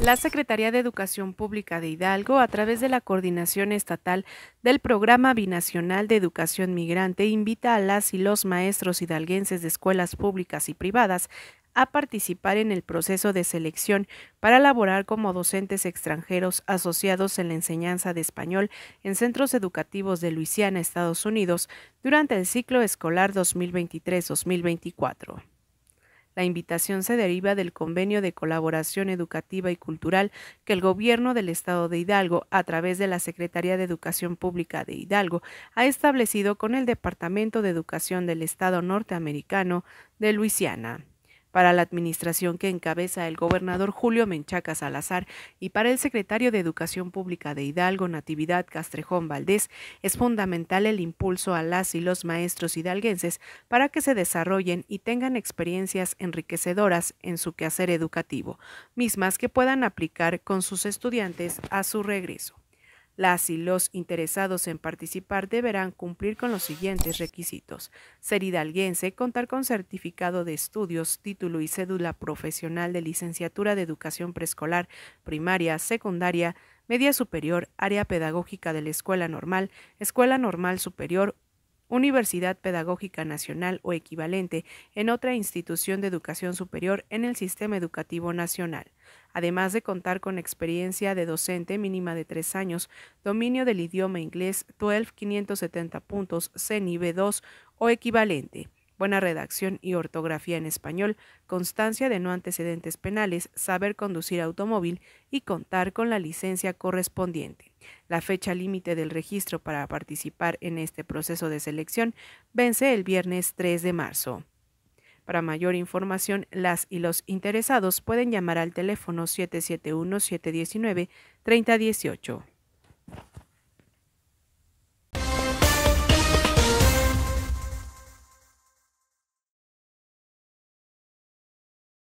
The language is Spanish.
La Secretaría de Educación Pública de Hidalgo, a través de la coordinación estatal del Programa Binacional de Educación Migrante, invita a las y los maestros hidalguenses de escuelas públicas y privadas a participar en el proceso de selección para laborar como docentes extranjeros asociados en la enseñanza de español en centros educativos de Luisiana, Estados Unidos, durante el ciclo escolar 2023-2024. La invitación se deriva del convenio de colaboración educativa y cultural que el gobierno del estado de Hidalgo, a través de la Secretaría de Educación Pública de Hidalgo, ha establecido con el Departamento de Educación del Estado norteamericano de Luisiana para la administración que encabeza el gobernador Julio Menchaca Salazar y para el secretario de Educación Pública de Hidalgo, Natividad Castrejón Valdés, es fundamental el impulso a las y los maestros hidalguenses para que se desarrollen y tengan experiencias enriquecedoras en su quehacer educativo, mismas que puedan aplicar con sus estudiantes a su regreso. Las y los interesados en participar deberán cumplir con los siguientes requisitos. Ser hidalguense, contar con certificado de estudios, título y cédula profesional de licenciatura de educación preescolar, primaria, secundaria, media superior, área pedagógica de la escuela normal, escuela normal superior Universidad Pedagógica Nacional o equivalente en otra institución de educación superior en el sistema educativo nacional, además de contar con experiencia de docente mínima de tres años, dominio del idioma inglés 12.570 puntos CNIB2 o equivalente buena redacción y ortografía en español, constancia de no antecedentes penales, saber conducir automóvil y contar con la licencia correspondiente. La fecha límite del registro para participar en este proceso de selección vence el viernes 3 de marzo. Para mayor información, las y los interesados pueden llamar al teléfono 771-719-3018.